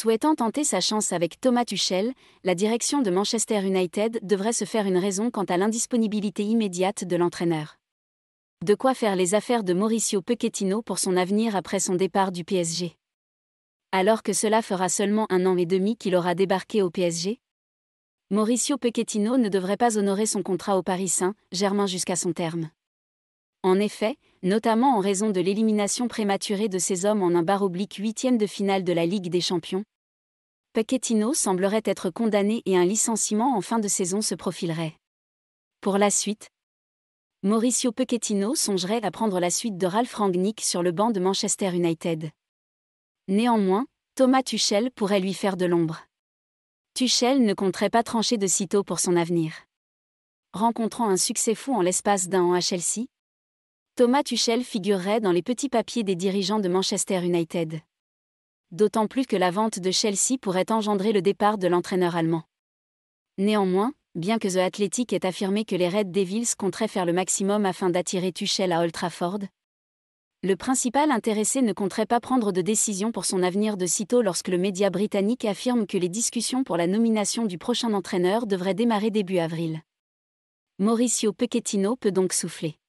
Souhaitant tenter sa chance avec Thomas Tuchel, la direction de Manchester United devrait se faire une raison quant à l'indisponibilité immédiate de l'entraîneur. De quoi faire les affaires de Mauricio Pochettino pour son avenir après son départ du PSG. Alors que cela fera seulement un an et demi qu'il aura débarqué au PSG Mauricio Pochettino ne devrait pas honorer son contrat au Paris Saint-Germain jusqu'à son terme. En effet, notamment en raison de l'élimination prématurée de ses hommes en un bar oblique huitième de finale de la Ligue des Champions, Pochettino semblerait être condamné et un licenciement en fin de saison se profilerait. Pour la suite, Mauricio Pechettino songerait à prendre la suite de Ralph Rangnick sur le banc de Manchester United. Néanmoins, Thomas Tuchel pourrait lui faire de l'ombre. Tuchel ne compterait pas trancher de sitôt pour son avenir. Rencontrant un succès fou en l'espace d'un an à Chelsea, Thomas Tuchel figurerait dans les petits papiers des dirigeants de Manchester United d'autant plus que la vente de Chelsea pourrait engendrer le départ de l'entraîneur allemand. Néanmoins, bien que The Athletic ait affirmé que les Red Devils compteraient faire le maximum afin d'attirer Tuchel à Old Trafford, le principal intéressé ne compterait pas prendre de décision pour son avenir de sitôt lorsque le média britannique affirme que les discussions pour la nomination du prochain entraîneur devraient démarrer début avril. Mauricio Pochettino peut donc souffler.